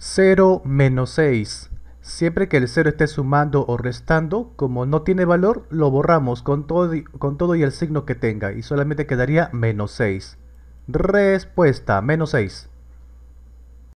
0 menos 6. Siempre que el 0 esté sumando o restando, como no tiene valor, lo borramos con todo, y, el signo que tenga. Y solamente quedaría menos 6. Respuesta, menos 6.